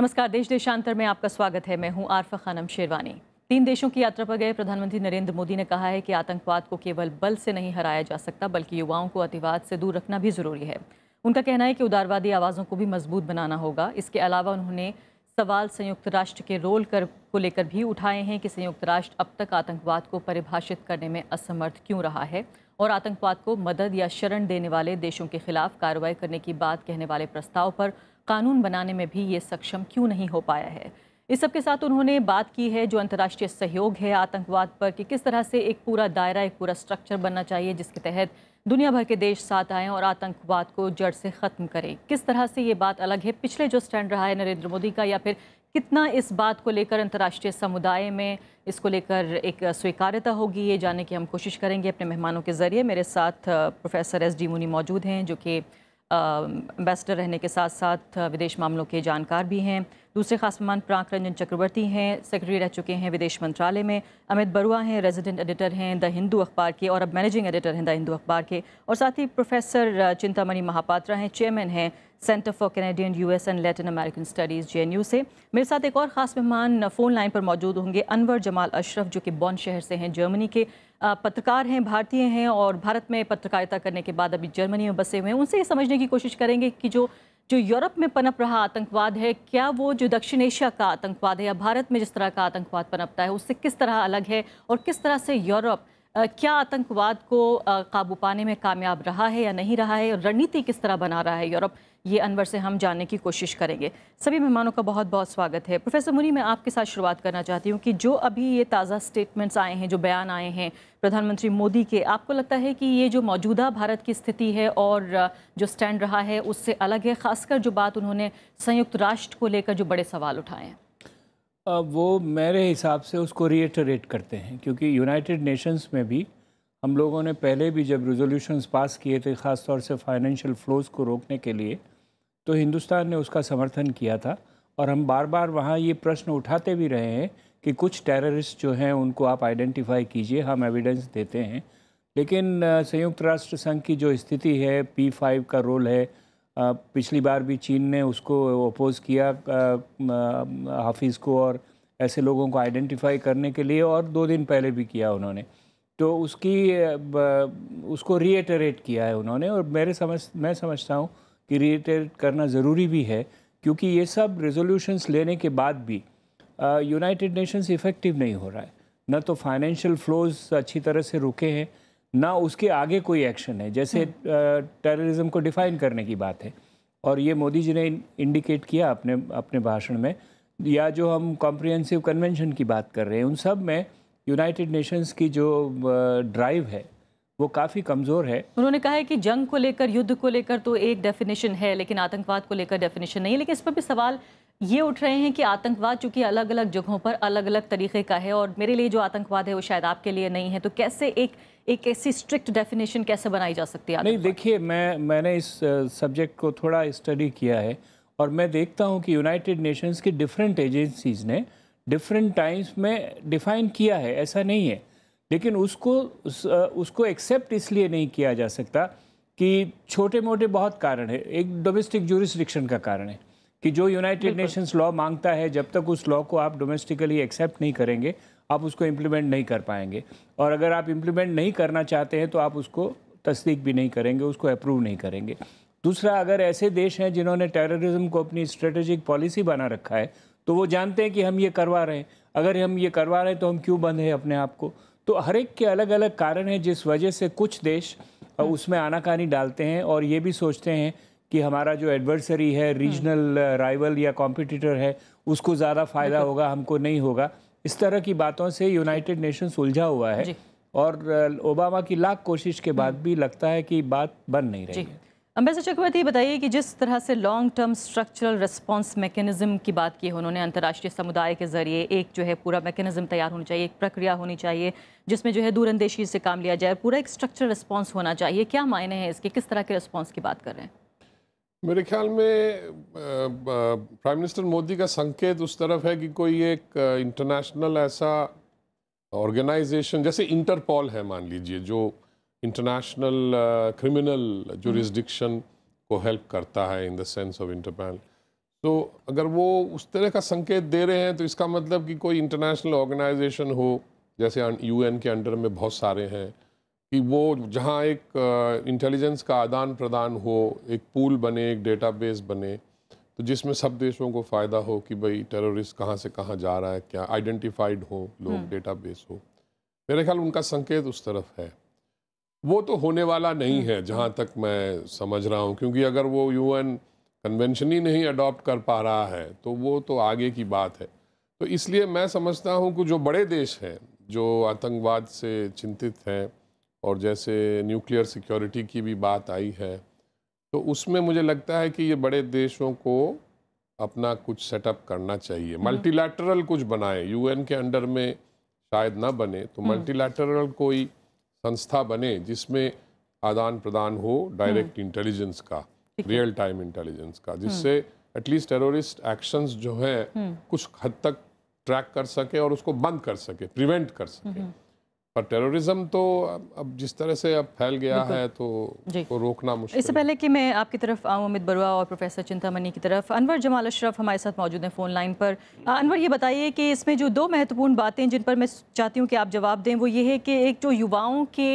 नमस्कार देश देशांतर में आपका स्वागत है मैं हूं आरफा खानम शेरवानी तीन देशों की यात्रा पर गए प्रधानमंत्री नरेंद्र मोदी ने कहा है कि आतंकवाद को केवल बल से नहीं हराया जा सकता बल्कि युवाओं को अतिवाद से दूर रखना भी ज़रूरी है उनका कहना है कि उदारवादी आवाज़ों को भी मजबूत बनाना होगा इसके अलावा उन्होंने सवाल संयुक्त राष्ट्र के रोल कर को लेकर भी उठाए हैं कि संयुक्त राष्ट्र अब तक आतंकवाद को परिभाषित करने में असमर्थ क्यों रहा है और आतंकवाद को मदद या शरण देने वाले देशों के खिलाफ कार्रवाई करने की बात कहने वाले प्रस्ताव पर कानून बनाने में भी ये सक्षम क्यों नहीं हो पाया है इस सब के साथ उन्होंने बात की है जो अंतर्राष्ट्रीय सहयोग है आतंकवाद पर कि किस तरह से एक पूरा दायरा एक पूरा स्ट्रक्चर बनना चाहिए जिसके तहत दुनिया भर के देश साथ आएँ और आतंकवाद को जड़ से ख़त्म करें किस तरह से ये बात अलग है पिछले जो स्टैंड रहा है नरेंद्र मोदी का या फिर कितना इस बात को लेकर अंतर्राष्ट्रीय समुदाय में इसको लेकर एक स्वीकार्यता होगी ये जानने की हम कोशिश करेंगे अपने मेहमानों के ज़रिए मेरे साथ प्रोफेसर एस डी मुनी मौजूद हैं जो कि एम्बेसडर रहने के साथ साथ विदेश मामलों के जानकार भी हैं दूसरे खास मेहमान प्राक रंजन चक्रवर्ती हैं सेक्रेटरी रह चुके हैं विदेश मंत्रालय में अमित बरुआ हैं रेजिडेंट एडिटर हैं द हिंदू अखबार के और अब मैनेजिंग एडिटर हैं द हिंदू अखबार के और साथ ही प्रोफेसर चिंतामणि महापात्रा हैं चेयरमैन हैं centre for Canadian US and Latin American studies J से मेरे साथ एक और ख़ास मेहमान फ़ोन लाइन पर मौजूद होंगे अनवर जमाल अशरफ जो कि बॉन शहर से हैं जर्मनी के पत्रकार हैं भारतीय हैं और भारत में पत्रकारिता करने के बाद अभी जर्मनी में बसे हुए हैं उनसे ये समझने की कोशिश करेंगे कि जो जो यूरोप में पनप रहा आतंकवाद है क्या वो जो दक्षिण एशिया का आतंकवाद है या भारत में जिस तरह का आतंकवाद पनपता है उससे किस तरह अलग है और किस तरह से यूरोप क्या आतंकवाद को काबू पाने में कामयाब रहा है या नहीं रहा है और रणनीति किस तरह बना रहा है यूरोप ये अनवर से हम जानने की कोशिश करेंगे सभी मेहमानों का बहुत बहुत स्वागत है प्रोफेसर मुनी मैं आपके साथ शुरुआत करना चाहती हूँ कि जो अभी ये ताज़ा स्टेटमेंट्स आए हैं जो बयान आए हैं प्रधानमंत्री मोदी के आपको लगता है कि ये जो मौजूदा भारत की स्थिति है और जो स्टैंड रहा है उससे अलग है खासकर जो बात उन्होंने संयुक्त राष्ट्र को लेकर जो बड़े सवाल उठाए हैं वो मेरे हिसाब से उसको रिएटरेट करते हैं क्योंकि यूनाइटेड नेशंस में भी हम लोगों ने पहले भी जब रेजोल्यूशंस पास किए थे ख़ास तौर से फाइनेंशियल फ्लोज को रोकने के लिए तो हिंदुस्तान ने उसका समर्थन किया था और हम बार बार वहाँ ये प्रश्न उठाते भी रहे हैं कि कुछ टेररिस्ट जो हैं उनको आप आइडेंटिफाई कीजिए हम एविडेंस देते हैं लेकिन संयुक्त राष्ट्र संघ की जो स्थिति है पी फाइव का रोल है पिछली बार भी चीन ने उसको अपोज किया हाफिज़ को और ऐसे लोगों को आइडेंटिफाई करने के लिए और दो दिन पहले भी किया उन्होंने तो उसकी उसको रिएटरेट किया है उन्होंने और मेरे समझ मैं समझता हूँ कि रिएटरेट करना ज़रूरी भी है क्योंकि ये सब रेजोल्यूशंस लेने के बाद भी यूनाइटेड नेशंस इफ़ेक्टिव नहीं हो रहा है ना तो फाइनेंशियल फ्लोज अच्छी तरह से रुके हैं ना उसके आगे कोई एक्शन है जैसे टेररिज्म हम्म। को डिफ़ाइन करने की बात है और ये मोदी जी ने इंडिकेट किया अपने अपने भाषण में या जो हम कॉम्प्रिहेंसिव कन्वेंशन की बात कर रहे हैं उन सब में यूनाइटेड नेशंस की जो ड्राइव है वो काफ़ी कमज़ोर है उन्होंने कहा है कि जंग को लेकर युद्ध को लेकर तो एक डेफिनेशन है लेकिन आतंकवाद को लेकर डेफिनेशन नहीं है लेकिन इस पर भी सवाल ये उठ रहे हैं कि आतंकवाद चूंकि अलग अलग जगहों पर अलग अलग तरीके का है और मेरे लिए जो आतंकवाद है वो शायद आपके लिए नहीं है तो कैसे एक एक ऐसी स्ट्रिक्ट डेफिनेशन कैसे बनाई जा सकती है नहीं देखिए मैं मैंने इस सब्जेक्ट को थोड़ा स्टडी किया है और मैं देखता हूँ कि यूनाइटेड नेशंस की डिफरेंट एजेंसीज़ ने डिफरेंट टाइम्स में डिफाइन किया है ऐसा नहीं है लेकिन उसको उस, उसको एक्सेप्ट इसलिए नहीं किया जा सकता कि छोटे मोटे बहुत कारण है एक डोमेस्टिक जूरिस्डिक्शन का कारण है कि जो यूनाइटेड नेशंस लॉ मांगता है जब तक उस लॉ को आप डोमेस्टिकली एक्सेप्ट नहीं करेंगे आप उसको इम्प्लीमेंट नहीं कर पाएंगे और अगर आप इम्प्लीमेंट नहीं करना चाहते हैं तो आप उसको तस्दीक भी नहीं करेंगे उसको अप्रूव नहीं करेंगे दूसरा अगर ऐसे देश हैं जिन्होंने टेररिज्म को अपनी स्ट्रेटेजिक पॉलिसी बना रखा है तो वो जानते हैं कि हम ये करवा रहे हैं अगर हम ये करवा रहे हैं तो हम क्यों बंद हैं अपने आप को तो हर एक के अलग अलग कारण हैं जिस वजह से कुछ देश हाँ। उसमें आनाकानी डालते हैं और ये भी सोचते हैं कि हमारा जो एडवर्सरी है रीजनल हाँ। राइवल या कॉम्पिटिटर है उसको ज़्यादा फ़ायदा होगा हमको नहीं होगा इस तरह की बातों से यूनाइटेड नेशन उलझा हुआ है और ओबामा की लाख कोशिश के बाद हाँ। भी लगता है कि बात बन नहीं रही है अम्बेसर चक्रवर्ती बताइए कि जिस तरह से long term structural response mechanism की बात की है उन्होंने अंतर्राष्ट्रीय समुदाय के जरिए एक जो है पूरा मैकेनिज्म तैयार होना चाहिए एक प्रक्रिया होनी चाहिए जिसमें जो है दूरंदेशी से काम लिया जाए पूरा एक स्ट्रक्चरल रिस्पॉन्स होना चाहिए क्या मायने हैं इसके किस तरह के रिस्पॉन्स की बात कर रहे हैं मेरे ख्याल में प्राइम मिनिस्टर मोदी का संकेत उस तरफ है कि कोई एक इंटरनेशनल ऐसा ऑर्गेनाइजेशन जैसे इंटरपॉल है मान लीजिए जो इंटरनेशनल क्रिमिनल जुरिस्डिक्शन को हेल्प करता है in the sense of Interpol तो अगर वो उस तरह का संकेत दे रहे हैं तो इसका मतलब कि कोई इंटरनेशनल ऑर्गेनाइजेशन हो जैसे यूएन के अंडर में बहुत सारे हैं कि वो जहाँ एक इंटेलिजेंस uh, का आदान प्रदान हो एक पूल बने एक डेटाबेस बने तो जिसमें सब देशों को फ़ायदा हो कि भाई टेररिस्ट कहाँ से कहाँ जा रहा है क्या आइडेंटिफाइड हो लोग डेटाबेस हम्म। हो मेरे ख्याल उनका संकेत उस तरफ है वो तो होने वाला नहीं हम्म, है हम्म। जहाँ तक मैं समझ रहा हूँ क्योंकि अगर वो यूएन कन्वेंशन ही नहीं अडॉप्ट कर पा रहा है तो वो तो आगे की बात है तो इसलिए मैं समझता हूँ कि जो बड़े देश हैं जो आतंकवाद से चिंतित हैं और जैसे न्यूक्लियर सिक्योरिटी की भी बात आई है तो उसमें मुझे लगता है कि ये बड़े देशों को अपना कुछ सेटअप करना चाहिए मल्टीलैटरल हम्म। कुछ बनाए यूएन के अंडर में शायद ना बने तो मल्टीलैटरल कोई संस्था बने जिसमें आदान प्रदान हो डायरेक्ट हम्म। इंटेलिजेंस का रियल टाइम इंटेलिजेंस का हम्म। जिससे एटलीस्ट टेररिस्ट एक्शंस जो है हम्म। कुछ हद तक ट्रैक कर सके और उसको बंद कर सके प्रिवेंट कर सके पर टेररिज्म तो अब जिस तरह से अब फैल गया है तो वो रोकना मुश्किल इससे पहले कि मैं आपकी तरफ आऊँ अमित बरुआ और प्रोफेसर चिंतामणि की तरफ अनवर जमाल अशरफ हमारे साथ मौजूद हैं फ़ोन लाइन पर अनवर ये बताइए कि इसमें जो दो महत्वपूर्ण बातें जिन पर मैं चाहती हूँ कि आप जवाब दें वो ये है कि एक जो तो युवाओं के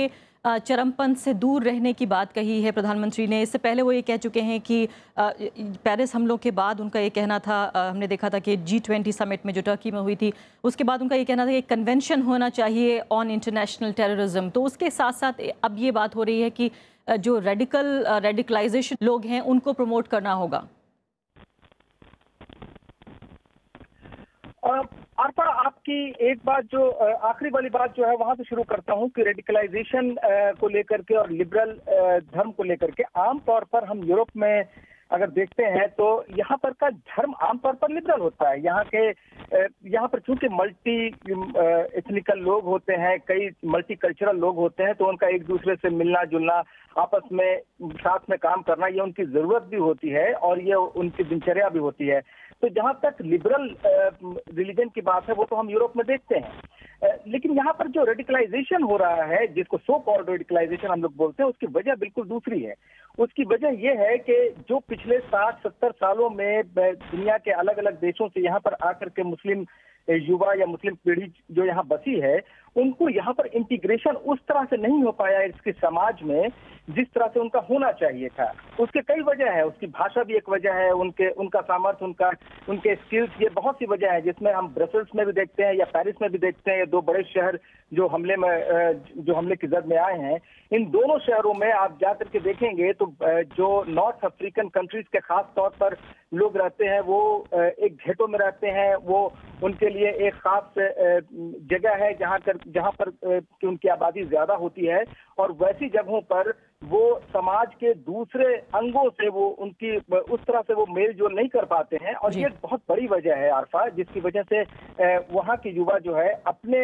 चरमपंथ से दूर रहने की बात कही है प्रधानमंत्री ने इससे पहले वो ये कह चुके हैं कि पेरिस हमलों के बाद उनका ये कहना था हमने देखा था कि जी ट्वेंटी समिट में जो टर्की में हुई थी उसके बाद उनका ये कहना था कि कन्वेंशन होना चाहिए ऑन इंटरनेशनल टेररिज्म तो उसके साथ साथ अब ये बात हो रही है कि जो रेडिकल रेडिकलाइजेशन लोग हैं उनको प्रमोट करना होगा अर्पा आपकी एक बात जो आखिरी वाली बात जो है वहां से शुरू करता हूं कि रेडिकलाइजेशन को लेकर के और लिबरल धर्म को लेकर के आमतौर पर हम यूरोप में अगर देखते हैं तो यहाँ पर का धर्म आमतौर पर लिबरल होता है यहाँ के यहाँ पर चूंकि मल्टी एथनिकल लोग होते हैं कई मल्टी कल्चरल लोग होते हैं तो उनका एक दूसरे से मिलना जुलना आपस में साथ में काम करना ये उनकी जरूरत भी होती है और ये उनकी दिनचर्या भी होती है तो जहाँ तक लिबरल रिलीजन की बात है वो तो हम यूरोप में देखते हैं लेकिन यहाँ पर जो रेडिकलाइजेशन हो रहा है जिसको सो कॉल्ड रेडिकलाइजेशन हम लोग बोलते हैं उसकी वजह बिल्कुल दूसरी है उसकी वजह यह है कि जो पिछले साठ सत्तर सालों में दुनिया के अलग अलग देशों से यहाँ पर आकर के मुस्लिम युवा या मुस्लिम पीढ़ी जो यहाँ बसी है उनको यहाँ पर इंटीग्रेशन उस तरह से नहीं हो पाया इसके समाज में जिस तरह से उनका होना चाहिए था उसके कई वजह है उसकी भाषा भी एक वजह है उनके उनका सामर्थ्य उनका उनके स्किल्स ये बहुत सी वजह है जिसमें हम ब्रसल्स में भी देखते हैं या पेरिस में भी देखते हैं ये दो बड़े शहर जो हमले में जो हमले की जद में आए हैं इन दोनों शहरों में आप जा करके देखेंगे तो जो नॉर्थ अफ्रीकन कंट्रीज के खास तौर पर लोग रहते हैं वो एक घेटों में रहते हैं वो उनके लिए एक खास जगह है जहाँ कर जहां पर उनकी आबादी ज्यादा होती है और वैसी जगहों पर वो समाज के दूसरे अंगों से वो उनकी उस तरह से वो मेल जोल नहीं कर पाते हैं और ये बहुत बड़ी वजह है आरफा जिसकी वजह से वहाँ की युवा जो है अपने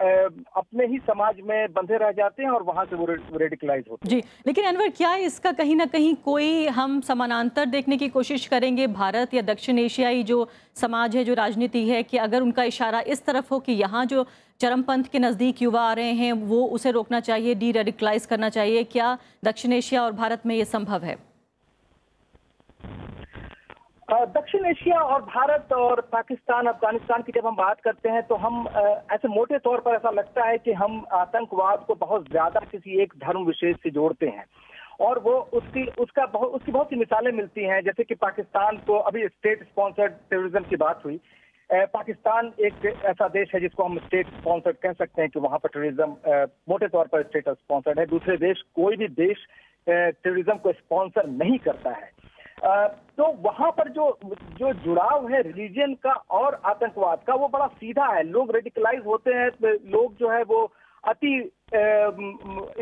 अपने ही समाज में बंधे रह जाते हैं और वहां से वो रेडिकलाइज होते हैं जी लेकिन अनवर क्या इसका कहीं ना कहीं कोई हम समानांतर देखने की कोशिश करेंगे भारत या दक्षिण एशियाई जो समाज है जो राजनीति है कि अगर उनका इशारा इस तरफ हो कि यहाँ जो चरमपंथ के नज़दीक युवा आ रहे हैं वो उसे रोकना चाहिए डी रेडिकलाइज करना चाहिए क्या दक्षिण एशिया और भारत में ये संभव है दक्षिण एशिया और भारत और पाकिस्तान अफगानिस्तान की जब हम बात करते हैं तो हम ऐसे मोटे तौर पर ऐसा लगता है कि हम आतंकवाद को बहुत ज्यादा किसी एक धर्म विशेष से जोड़ते हैं और वो उसकी उसका बहुत उसकी बहुत सी मिसालें मिलती हैं जैसे कि पाकिस्तान को अभी स्टेट स्पॉन्सर्ड टेररिज्म की बात हुई पाकिस्तान एक ऐसा देश है जिसको हम स्टेट स्पॉन्सर्ड कह सकते हैं कि वहाँ पर टेररिज्म मोटे तौर पर स्टेट स्पॉन्सर्ड है दूसरे देश कोई भी देश टेररिज्म को स्पॉन्सर नहीं करता है तो वहां पर जो जो जुड़ाव है रिलीजन का और आतंकवाद का वो बड़ा सीधा है लोग रेडिकलाइज होते हैं तो लोग जो है वो अति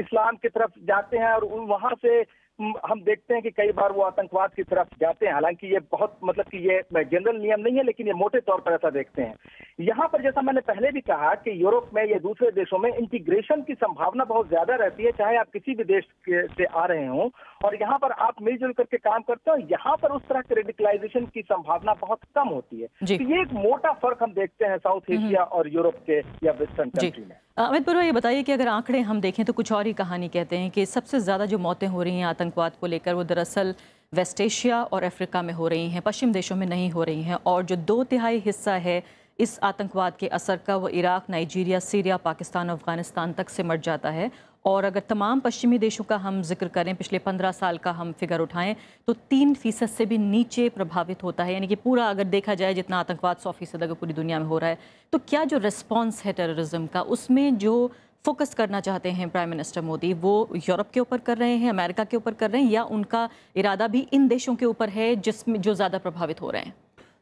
इस्लाम की तरफ जाते हैं और वहां से हम देखते हैं कि कई बार वो आतंकवाद की तरफ जाते हैं हालांकि ये बहुत मतलब कि ये जनरल नियम नहीं है लेकिन ये मोटे तौर पर ऐसा देखते हैं यहाँ पर जैसा मैंने पहले भी कहा कि यूरोप में या दूसरे देशों में इंटीग्रेशन की संभावना बहुत ज्यादा रहती है चाहे आप किसी भी देश से आ रहे हों और यहाँ पर आप मिलजुल करके काम करते हो यहाँ पर उस तरह के रेडिकलाइजेशन की संभावना बहुत कम होती है तो ये एक मोटा फर्क हम देखते हैं साउथ एशिया हम्म। और यूरोप के या वेस्टर्न कंट्री में अमित बरुआ ये बताइए कि अगर आंकड़े हम देखें तो कुछ और ही कहानी कहते हैं कि सबसे ज़्यादा जो मौतें हो रही हैं आतंकवाद को लेकर वो दरअसल वेस्ट एशिया और अफ्रीका में हो रही हैं पश्चिम देशों में नहीं हो रही हैं और जो दो तिहाई हिस्सा है इस आतंकवाद के असर का वह Iraq Nigeria Syria Pakistan Afghanistan तक सिमट जाता है और अगर तमाम पश्चिमी देशों का हम जिक्र करें पिछले पंद्रह साल का हम फिगर उठाएं तो तीन फीसद से भी नीचे प्रभावित होता है यानी कि पूरा अगर देखा जाए जितना आतंकवाद सौ फीसद अगर पूरी दुनिया में हो रहा है तो क्या जो रिस्पॉन्स है टेररिज्म का उसमें जो फोकस करना चाहते हैं प्राइम मिनिस्टर मोदी वो यूरोप के ऊपर कर रहे हैं अमेरिका के ऊपर कर रहे हैं या उनका इरादा भी इन देशों के ऊपर है जिसमें जो ज़्यादा प्रभावित हो रहे हैं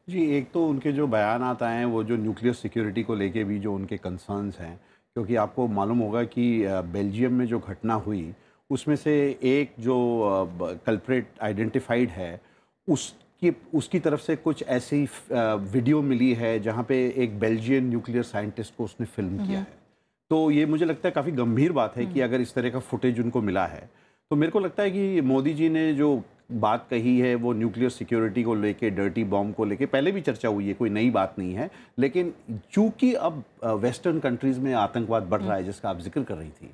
जी एक तो उनके जो बयान आता है वो जो न्यूक्लियर सिक्योरिटी को लेके भी जो उनके कंसर्न्स हैं क्योंकि आपको मालूम होगा कि बेल्जियम में जो घटना हुई उसमें से एक जो कल्प्रेट आइडेंटिफाइड है उसकी उसकी तरफ से कुछ ऐसी वीडियो मिली है जहाँ पे एक बेल्जियन न्यूक्लियर साइंटिस्ट को उसने फिल्म किया हम्म। है तो ये मुझे लगता है काफ़ी गंभीर बात है कि हम्म। अगर इस तरह का फुटेज उनको मिला है तो मेरे को लगता है कि मोदी जी ने जो बात कही है वो न्यूक्लियर सिक्योरिटी को लेके डर्टी बॉम्ब को लेके पहले भी चर्चा हुई है कोई नई बात नहीं है लेकिन चूंकि अब वेस्टर्न कंट्रीज़ में आतंकवाद बढ़ रहा है हम्म। जिसका आप जिक्र कर रही थी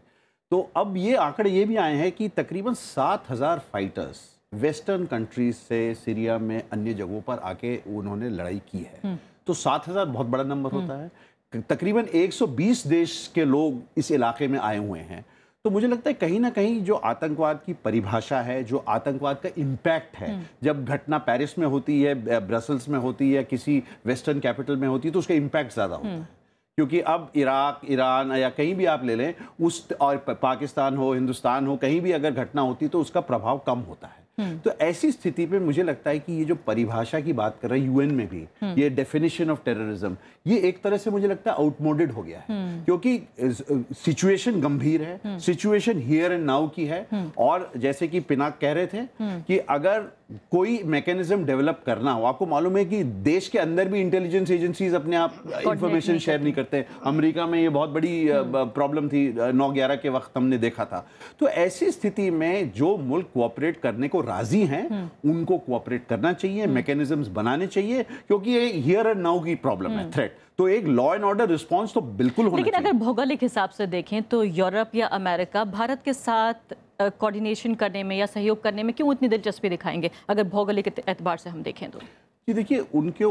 तो अब ये आंकड़े ये भी आए हैं कि तकरीबन सात हज़ार फाइटर्स वेस्टर्न कंट्रीज से सीरिया में अन्य जगहों पर आके उन्होंने लड़ाई की है हम्म। तो सात हज़ार बहुत बड़ा नंबर होता हम्म। है तकरीबन एक देश के लोग इस इलाके में आए हुए हैं तो मुझे लगता है कहीं ना कहीं जो आतंकवाद की परिभाषा है जो आतंकवाद का इम्पैक्ट है हम्म। जब घटना पेरिस में होती है ब्रसल्स में होती है किसी वेस्टर्न कैपिटल में होती है तो उसका इम्पैक्ट ज़्यादा होता है हम्म। क्योंकि अब इराक ईरान या कहीं भी आप ले लें उस और पाकिस्तान हो हिंदुस्तान हो कहीं भी अगर घटना होती तो उसका प्रभाव कम होता है हम्म। तो ऐसी स्थिति पे मुझे लगता है कि ये जो परिभाषा की बात कर रहे हैं यूएन में भी हम्म। ये डेफिनेशन ऑफ टेररिज्म ये एक तरह से मुझे लगता है आउटमोडेड हो गया है हम्म। क्योंकि सिचुएशन गंभीर है सिचुएशन हियर एंड नाउ की है और जैसे कि पिनाक कह रहे थे कि अगर कोई मैकेनिज्म डेवलप करना हो आपको मालूम है कि देश के अंदर भी इंटेलिजेंस एजेंसीज अपने आप इंफॉर्मेशन uh, शेयर नहीं करते अमेरिका में ये बहुत बड़ी प्रॉब्लम uh, हम्म। uh, थी नौ ग्यारह के वक्त हमने देखा था तो ऐसी स्थिति में जो मुल्क कोऑपरेट करने को राजी हैं हम्म। उनको कोऑपरेट करना चाहिए मैकेनिज्म बनाने चाहिए क्योंकि ये हियर एंड नाउ की प्रॉब्लम है थ्रेट हम्म। तो एक लॉ एंड ऑर्डर रिस्पॉन्स तो बिल्कुल होना लेकिन अगर भौगोलिक हिसाब से देखें तो यूरोप या अमेरिका भारत के साथ कोऑर्डिनेशन करने में या सहयोग करने में क्यों इतनी दिलचस्पी दिखाएंगे अगर भौगोलिक एतबार से हम देखें तो जी देखिए उनके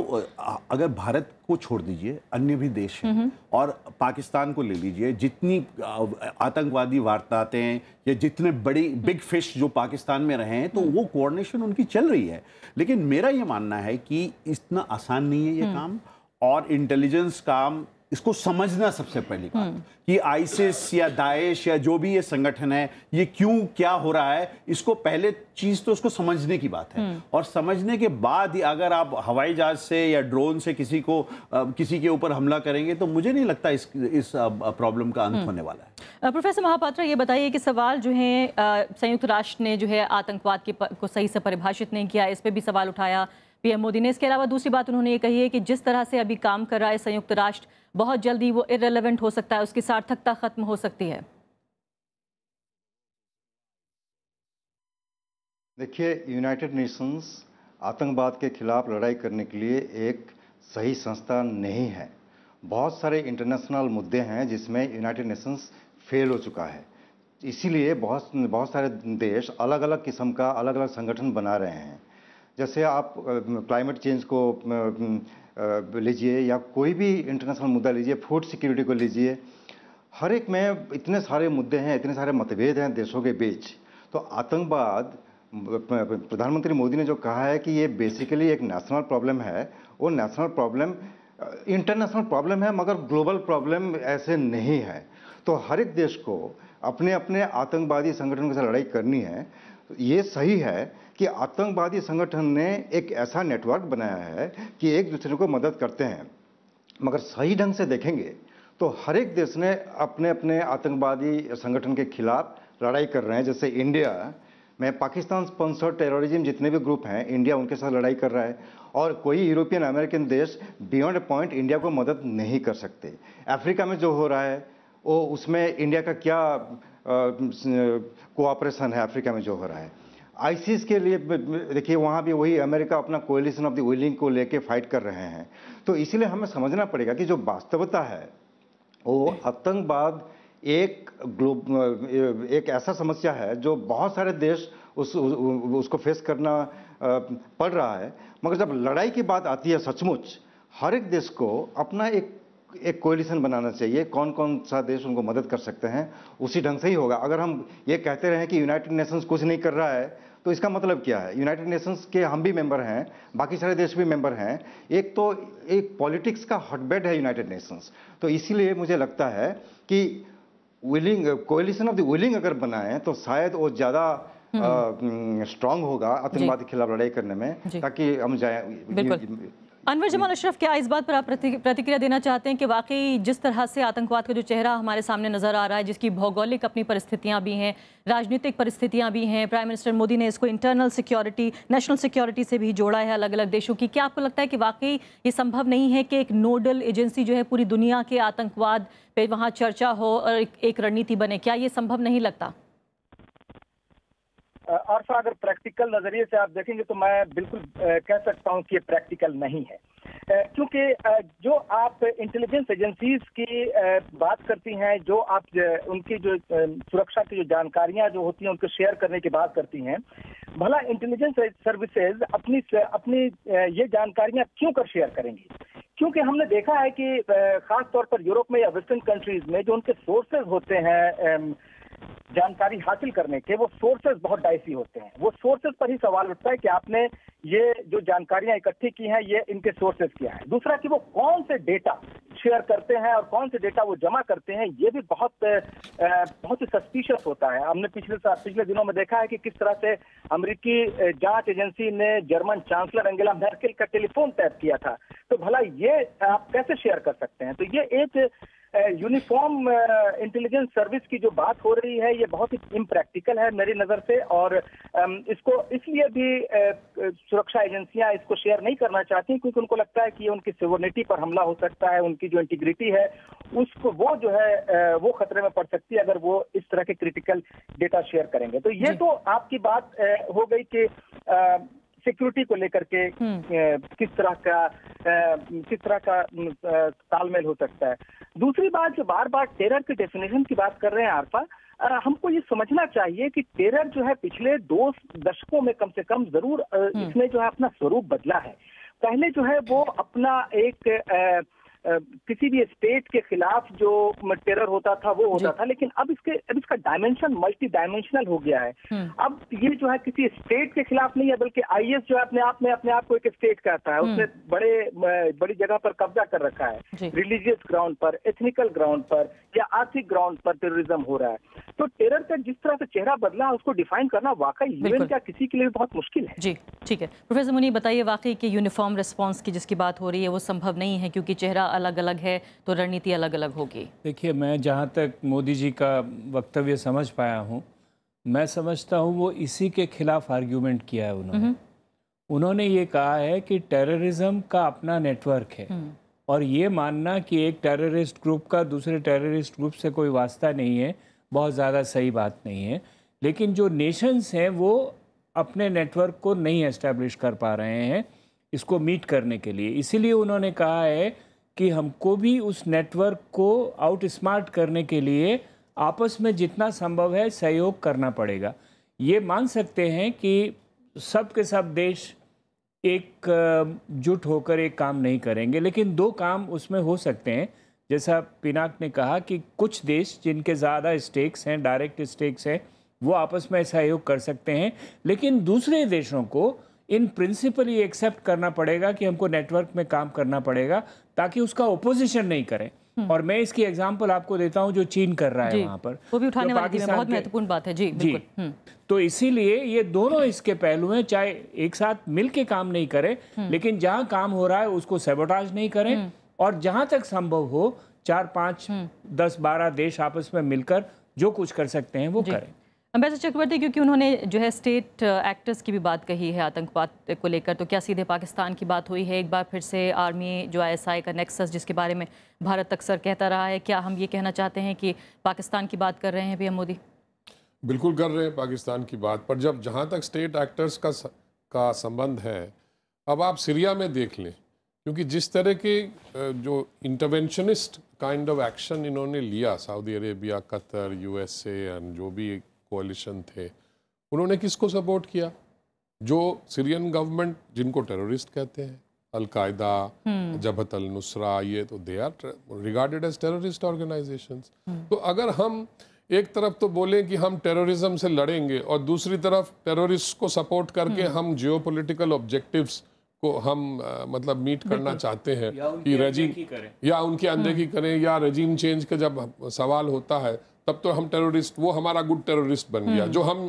अगर भारत को छोड़ दीजिए अन्य भी देश हैं हम्म, हम्म। और पाकिस्तान को ले लीजिए जितनी आतंकवादी वारदातें या जितने बड़ी बिग हम्म। फिश जो पाकिस्तान में रहे हैं तो वो कोऑर्डिनेशन उनकी चल रही है लेकिन मेरा ये मानना है कि इतना आसान नहीं है ये काम और इंटेलिजेंस काम इसको समझना सबसे पहली बात कि आइसिस या दाइश या जो भी ये संगठन है ये क्यों क्या हो रहा है इसको पहले चीज तो उसको समझने की बात है हम्म। और समझने के बाद ही अगर आप हवाई जहाज से या ड्रोन से किसी को किसी के ऊपर हमला करेंगे तो मुझे नहीं लगता इस इस प्रॉब्लम का अंत हम्म। होने वाला है प्रोफेसर महापात्रा ये बताइए कि सवाल जो है संयुक्त राष्ट्र ने जो है आतंकवाद के को सही से परिभाषित नहीं किया इस पर भी सवाल उठाया पीएम मोदी ने इसके अलावा दूसरी बात उन्होंने ये कही है कि जिस तरह से अभी काम कर रहा है संयुक्त राष्ट्र बहुत जल्दी वो इरेलीवेंट हो सकता है उसकी सार्थकता खत्म हो सकती है देखिए यूनाइटेड नेशंस आतंकवाद के खिलाफ लड़ाई करने के लिए एक सही संस्था नहीं है बहुत सारे इंटरनेशनल मुद्दे हैं जिसमें यूनाइटेड नेशंस फेल हो चुका है इसीलिए बहुत बहुत सारे देश अलग अलग किस्म का अलग अलग संगठन बना रहे हैं जैसे आप क्लाइमेट चेंज को लीजिए या कोई भी इंटरनेशनल मुद्दा लीजिए फूड सिक्योरिटी को लीजिए हर एक में इतने सारे मुद्दे हैं इतने सारे मतभेद हैं देशों के बीच तो आतंकवाद प्रधानमंत्री मोदी ने जो कहा है कि ये बेसिकली एक नेशनल प्रॉब्लम है वो नेशनल प्रॉब्लम इंटरनेशनल प्रॉब्लम है मगर ग्लोबल प्रॉब्लम ऐसे नहीं है तो हर एक देश को अपने अपने आतंकवादी संगठन के साथ लड़ाई करनी है ये सही है कि आतंकवादी संगठन ने एक ऐसा नेटवर्क बनाया है कि एक दूसरे को मदद करते हैं मगर सही ढंग से देखेंगे तो हर एक देश ने अपने अपने आतंकवादी संगठन के खिलाफ लड़ाई कर रहे हैं जैसे इंडिया में पाकिस्तान स्पॉन्सर टेररिज्म जितने भी ग्रुप हैं इंडिया उनके साथ लड़ाई कर रहा है और कोई यूरोपियन अमेरिकन देश बियॉन्ड पॉइंट इंडिया को मदद नहीं कर सकते अफ्रीका में जो हो रहा है वो उसमें इंडिया का क्या कोऑपरेशन है अफ्रीका में जो हो रहा है आईसीस के लिए देखिए वहाँ भी वही अमेरिका अपना कोलिशन ऑफ द विलिंग को लेके फाइट कर रहे हैं तो इसलिए हमें समझना पड़ेगा कि जो वास्तवता है वो आतंकवाद एक ग्लोब एक ऐसा समस्या है जो बहुत सारे देश उस उसको फेस करना पड़ रहा है मगर जब लड़ाई की बात आती है सचमुच हर एक देश को अपना एक एक कोलिशन बनाना चाहिए कौन कौन सा देश उनको मदद कर सकते हैं उसी ढंग से ही होगा अगर हम ये कहते रहें कि यूनाइटेड नेशंस कुछ नहीं कर रहा है तो इसका मतलब क्या है यूनाइटेड नेशंस के हम भी मेंबर हैं बाकी सारे देश भी मेंबर हैं एक तो एक पॉलिटिक्स का हॉटबेड है यूनाइटेड नेशंस तो इसीलिए मुझे लगता है कि willing coalition of the willing अगर बनाएं तो शायद वो ज़्यादा स्ट्रांग हम्म। होगा आतंकवाद के खिलाफ लड़ाई करने में ताकि हम जाए अनवर जमाल अशरफ क्या इस बात पर आप प्रतिक्रिया देना चाहते हैं कि वाकई जिस तरह से आतंकवाद का जो चेहरा हमारे सामने नज़र आ रहा है जिसकी भौगोलिक अपनी परिस्थितियाँ भी हैं राजनीतिक परिस्थितियाँ भी हैं प्राइम मिनिस्टर मोदी ने इसको इंटरनल सिक्योरिटी नेशनल सिक्योरिटी से भी जोड़ा है अलग अलग देशों की क्या आपको लगता है कि वाकई ये संभव नहीं है कि एक नोडल एजेंसी जो है पूरी दुनिया के आतंकवाद पर वहाँ चर्चा हो और एक रणनीति बने क्या ये संभव नहीं लगता और सर अगर प्रैक्टिकल नज़रिए से आप देखेंगे तो मैं बिल्कुल कह सकता हूँ कि ये प्रैक्टिकल नहीं है क्योंकि जो आप इंटेलिजेंस एजेंसीज की बात करती हैं जो आप उनकी जो सुरक्षा की जो जानकारियां जो होती हैं उनको शेयर करने की बात करती हैं भला इंटेलिजेंस सर्विसेज अपनी अपनी ये जानकारियां क्यों कर शेयर करेंगी क्योंकि हमने देखा है कि खास तौर पर यूरोप में या वेस्टर्न कंट्रीज में जो उनके सोर्सेज होते हैं जानकारी हासिल करने के वो सोर्सेज बहुत डाइसी होते हैं वो सोर्सेज पर ही सवाल उठता है कि आपने ये जो जानकारियां इकट्ठी की हैं ये इनके सोर्सेज क्या है दूसरा कि वो कौन से डेटा शेयर करते हैं और कौन से डेटा वो जमा करते हैं ये भी बहुत बहुत ही सस्पिशियस होता है हमने पिछले साल पिछले दिनों में देखा है कि किस तरह से अमरीकी जांच एजेंसी ने जर्मन चांसलर एंगेला मेर्केल का टेलीफोन टैप किया था तो भला ये आप कैसे शेयर कर सकते हैं तो ये एक यूनिफॉर्म इंटेलिजेंस सर्विस की जो बात हो रही है ये बहुत ही इम्प्रैक्टिकल है मेरी नज़र से और इसको इसलिए भी सुरक्षा एजेंसियां इसको शेयर नहीं करना चाहती क्योंकि उनको लगता है कि ये उनकी सिवर्निटी पर हमला हो सकता है उनकी जो इंटीग्रिटी है उसको वो जो है वो खतरे में पड़ सकती है अगर वो इस तरह के क्रिटिकल डेटा शेयर करेंगे तो ये तो आपकी बात हो गई कि सिक्योरिटी को लेकर के हम्म। किस तरह का किस तरह का तालमेल हो सकता है दूसरी बात जो बार बार टेरर के डेफिनेशन की बात कर रहे हैं आरफा हमको ये समझना चाहिए कि टेरर जो है पिछले दो दशकों में कम से कम जरूर हम्म। इसने जो है अपना स्वरूप बदला है पहले जो है वो अपना एक किसी भी स्टेट के खिलाफ जो टेरर होता था वो होता था लेकिन अब इसके अब इसका डायमेंशन मल्टी डायमेंशनल हो गया है हम्म। अब ये जो है किसी स्टेट के खिलाफ नहीं है बल्कि आईएस जो है अपने आप में अपने आप को एक स्टेट कहता है हम्म। उसने बड़े बड़ी जगह पर कब्जा कर रखा है रिलीजियस ग्राउंड पर एथनिकल ग्राउंड पर या आर्थिक ग्राउंड पर टेररिज्म हो रहा है तो टेरर का जिस तरह से चेहरा बदला उसको डिफाइन करना वाकई यूएन का किसी के लिए बहुत मुश्किल है जी ठीक है प्रोफेसर मुनी बताइए वाकई की यूनिफॉर्म रिस्पॉन्स की जिसकी बात हो रही है वो संभव नहीं है क्योंकि चेहरा अलग अलग है तो रणनीति अलग अलग होगी देखिए मैं जहाँ तक मोदी जी का वक्तव्य समझ पाया हूँ मैं समझता हूँ वो इसी के खिलाफ आर्ग्यूमेंट किया है उन्होंने हम्म। उन्होंने ये कहा है कि टेररिज्म का अपना नेटवर्क है हम्म। और ये मानना कि एक टेररिस्ट ग्रुप का दूसरे टेररिस्ट ग्रुप से कोई वास्ता नहीं है बहुत ज़्यादा सही बात नहीं है लेकिन जो नेशंस हैं वो अपने नेटवर्क को नहीं एस्टेब्लिश कर पा रहे हैं इसको मीट करने के लिए इसीलिए उन्होंने कहा है कि हमको भी उस नेटवर्क को आउट स्मार्ट करने के लिए आपस में जितना संभव है सहयोग करना पड़ेगा ये मान सकते हैं कि सब के सब देश एक जुट होकर एक काम नहीं करेंगे लेकिन दो काम उसमें हो सकते हैं जैसा पिनाक ने कहा कि कुछ देश जिनके ज़्यादा स्टेक्स हैं डायरेक्ट स्टेक्स हैं वो आपस में सहयोग कर सकते हैं लेकिन दूसरे देशों को इन प्रिंसिपल ये एक्सेप्ट करना पड़ेगा कि हमको नेटवर्क में काम करना पड़ेगा ताकि उसका ओपोजिशन नहीं करें हम्म। और मैं इसकी एग्जाम्पल आपको देता हूं जो चीन कर रहा है वहां पर वो भी उठाने वाली बहुत महत्वपूर्ण बात है जी जी हम्म। तो इसीलिए ये दोनों इसके पहलू हैं चाहे एक साथ मिलके काम नहीं करें हम्म। लेकिन जहां काम हो रहा है उसको सेबोटाज नहीं करें और जहां तक संभव हो चार पांच दस बारह देश आपस में मिलकर जो कुछ कर सकते हैं वो करें अम्बेसर चक्रवर्ती क्योंकि उन्होंने जो है स्टेट एक्टर्स uh, की भी बात कही है आतंकवाद को लेकर तो क्या सीधे पाकिस्तान की बात हुई है एक बार फिर से आर्मी जो आईएसआई का नेक्सस जिसके बारे में भारत अक्सर कहता रहा है क्या हम ये कहना चाहते हैं कि पाकिस्तान की बात कर रहे हैं पी मोदी बिल्कुल कर रहे हैं पाकिस्तान की बात पर जब जहाँ तक स्टेट एक्टर्स का का संबंध है अब आप सीरिया में देख लें क्योंकि जिस तरह के uh, जो इंटरवेंशनिस्ट काइंड ऑफ एक्शन इन्होंने लिया Saudi Arabia Qatar USA and जो भी कोलिशन थे उन्होंने किसको सपोर्ट किया जो सीरियन गवर्नमेंट जिनको टेररिस्ट कहते हैं अलकायदा जबत अल नुसरा ये तो they are regarded as terrorist organisation तो अगर हम एक तरफ तो बोले कि हम टेररिज्म से लड़ेंगे और दूसरी तरफ टेररिस्ट को सपोर्ट करके हम्म। हम जियो पोलिटिकल ऑब्जेक्टिवस को हम आ, मतलब मीट करना चाहते हैं कि रजीम या उनकी अनदेखी हम्म। करें या रजीम चेंज का जब सवाल होता है तब तो हम टेररिस्ट वो हमारा गुड टेररिस्ट बन गया जो हम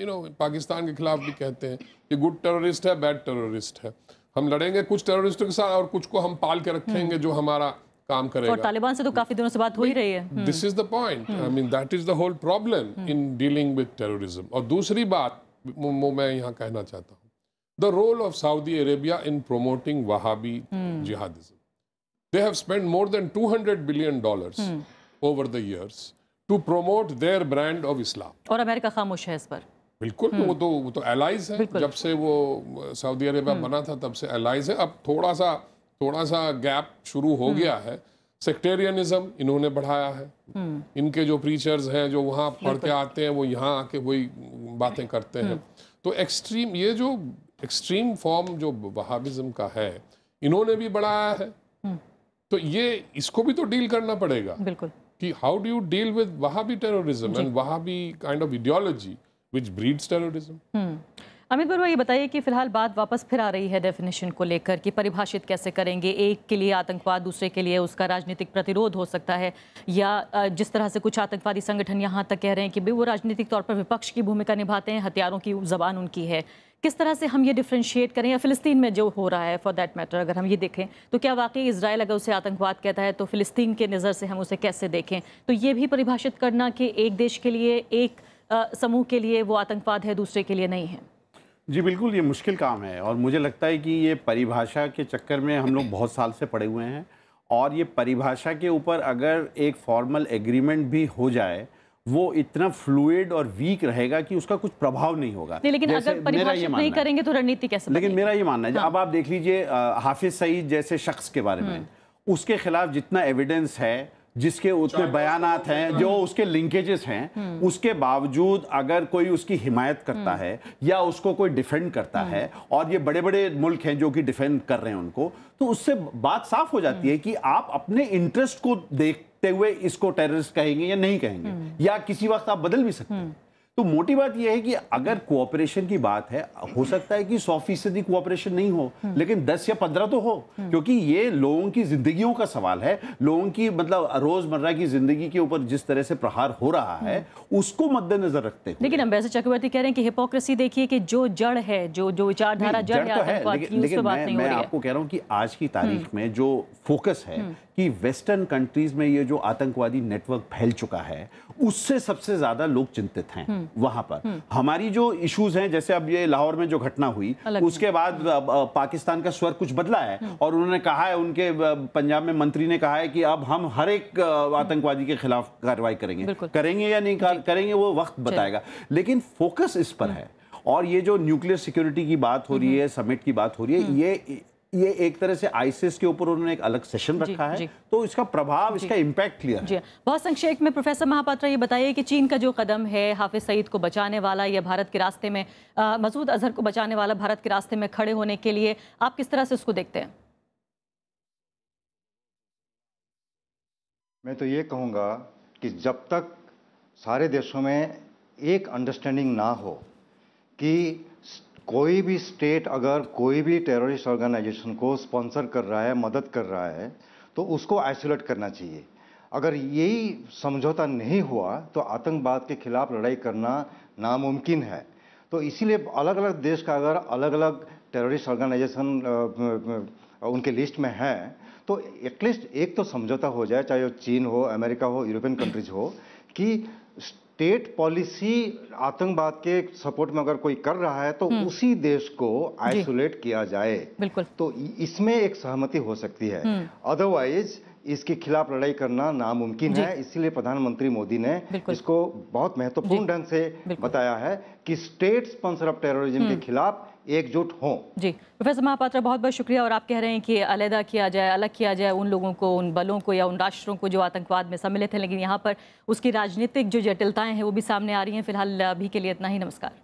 यू नो पाकिस्तान के खिलाफ भी कहते हैं कि गुड टेररिस्ट है बैड टेररिस्ट है हम लड़ेंगे कुछ टेररिस्टों के साथ और कुछ को हम पाल के रखेंगे जो हमारा काम करेगा और तालिबान से तो काफी दिनों से बात हो ही रही है this is the point I mean that is the whole problem in dealing with terrorism और दूसरी बात वो मैं यहाँ कहना चाहता हूँ the role of Saudi Arabia in promoting Wahhabi jihadism they have spend more than two hundred billion mm. Over the years to promote their brand of Islam और अमेरिका खामोश है इस पर बिल्कुल तो वो हम्म। तो वो तो एलाइज है जब से वो सऊदी अरेबिया हम्म। बना था तब से एलाइज है अब थोड़ा सा थोड़ा सा गैप शुरू हो हम्म। गया है सेक्टेरियनिज्म इन्होंने बढ़ाया है इनके जो प्रीचर्स हैं जो वहाँ पढ़ के आते हैं वो यहाँ आके वही बातें करते हैं तो एक्सट्रीम ये जो एक्सट्रीम फॉर्म जो वहाबिज्म का है इन्होंने भी बढ़ाया है तो ये इसको भी तो डील करना पड़ेगा बिल्कुल how do you deal with Wahhabi terrorism and Wahhabi kind of ideology which breeds terrorism? Hmm. Amit Barua ये बताइए कि फिलहाल बात वापस फिर आ रही है डेफिनेशन को लेकर कि परिभाषित कैसे करेंगे एक के लिए आतंकवाद दूसरे के लिए उसका राजनीतिक प्रतिरोध हो सकता है या जिस तरह से कुछ आतंकवादी संगठन यहाँ तक कह रहे हैं कि वो राजनीतिक तौर पर विपक्ष की भूमिका निभाते हैं हथियारों की जबान उनकी है किस तरह से हम ये डिफ्रेंशिएट करें या फ़िलिस्तीन में जो हो रहा है फॉर देट मैटर अगर हम ये देखें तो क्या वाकई इसराइल अगर उसे आतंकवाद कहता है तो फ़िलिस्तीन के नज़र से हम उसे कैसे देखें तो ये भी परिभाषित करना कि एक देश के लिए एक समूह के लिए वो आतंकवाद है दूसरे के लिए नहीं है जी बिल्कुल ये मुश्किल काम है और मुझे लगता है कि ये परिभाषा के चक्कर में हम लोग बहुत साल से पड़े हुए हैं और ये परिभाषा के ऊपर अगर एक फॉर्मल एग्रीमेंट भी हो जाए वो इतना फ्लूड और वीक रहेगा कि उसका कुछ प्रभाव नहीं होगा नहीं, लेकिन अगर परिभाषा नहीं करेंगे तो रणनीति कैसे लेकिन मेरा ये मानना है हाँ। अब आप देख लीजिए हाफिज सईद जैसे शख्स के बारे में हम्म। उसके खिलाफ जितना एविडेंस है जिसके उतने बयानात हैं जो उसके लिंकेजेस हैं हम्म। उसके बावजूद अगर कोई उसकी हिमायत करता हम्म। है या उसको कोई डिफेंड करता है हम्म। और ये बड़े बड़े मुल्क हैं जो कि डिफेंड कर रहे हैं उनको तो उससे बात साफ हो जाती है कि आप अपने इंटरेस्ट को देखते हुए इसको टेररिस्ट कहेंगे या नहीं कहेंगे या किसी वक्त आप बदल भी सकते हैं तो मोटी बात यह है कि अगर कोऑपरेशन की बात है हो सकता है कि सौ फीसदी कोऑपरेशन नहीं हो हम्म। लेकिन दस या पंद्रह तो हो हम्म। क्योंकि ये लोगों की जिंदगियों का सवाल है लोगों की मतलब रोजमर्रा की जिंदगी के ऊपर जिस तरह से प्रहार हो रहा है हम्म। उसको मद्देनजर रखते हैं लेकिन अम्बेसर चक्रवर्ती कह रहे हैं कि हिपोक्रेसी देखिए कि जो जड़ है जो जो विचारधारा जड़ है तो लेकिन मैं आपको कह रहा हूँ कि आज की तारीख में जो फोकस है कि वेस्टर्न कंट्रीज में ये जो आतंकवादी नेटवर्क फैल चुका है उससे सबसे ज्यादा लोग चिंतित हैं हम्म। वहां पर हम्म। हमारी जो इश्यूज हैं जैसे अब ये लाहौर में जो घटना हुई उसके बाद पाकिस्तान का स्वर कुछ बदला है हम्म। और उन्होंने कहा है उनके पंजाब में मंत्री ने कहा है कि अब हम हर एक आतंकवादी के खिलाफ कार्रवाई करेंगे करेंगे या नहीं करेंगे वो वक्त बताएगा लेकिन फोकस इस पर है और ये जो न्यूक्लियर सिक्योरिटी की बात हो रही है समिट की बात हो रही है ये ये एक तरह से आईसीएस के ऊपर उन्होंने एक अलग सेशन रखा है तो इसका प्रभाव इसका इम्पैक्ट क्लियर है बहुत संक्षेप में प्रोफेसर महापात्रा ये बताइए कि चीन का जो कदम है हाफिज सईद को बचाने वाला या भारत के रास्ते में मसूद अजहर को बचाने वाला भारत के रास्ते में खड़े होने के लिए आप किस तरह से उसको देखते हैं मैं तो ये कहूँगा कि जब तक सारे देशों में एक अंडरस्टैंडिंग ना हो कि कोई भी स्टेट अगर कोई भी टेररिस्ट ऑर्गेनाइजेशन को स्पॉन्सर कर रहा है मदद कर रहा है तो उसको आइसोलेट करना चाहिए अगर यही समझौता नहीं हुआ तो आतंकवाद के खिलाफ लड़ाई करना नामुमकिन है तो इसीलिए अलग अलग देश का अगर अलग अलग टेररिस्ट ऑर्गेनाइजेशन उनके लिस्ट में है तो एटलीस्ट एक तो समझौता हो जाए चाहे वो चीन हो अमेरिका हो यूरोपियन कंट्रीज हो कि स्टेट पॉलिसी आतंकवाद के सपोर्ट में अगर कोई कर रहा है तो हम्म। उसी देश को आइसोलेट किया जाए बिल्कुल तो इसमें एक सहमति हो सकती है अदरवाइज हम्म। इसके खिलाफ लड़ाई करना नामुमकिन है इसीलिए प्रधानमंत्री मोदी ने इसको बहुत महत्वपूर्ण ढंग से बताया है कि स्टेट स्पॉन्सर ऑफ टेररिज्म के खिलाफ एकजुट हों जी प्रोफेसर महापात्रा बहुत बहुत शुक्रिया और आप कह रहे हैं कि अलहदा किया जाए अलग किया जाए उन लोगों को उन बलों को या उन राष्ट्रों को जो आतंकवाद में सम्मिलित हैं लेकिन यहाँ पर उसकी राजनीतिक जो जटिलताएँ हैं वो भी सामने आ रही हैं फिलहाल अभी के लिए इतना ही नमस्कार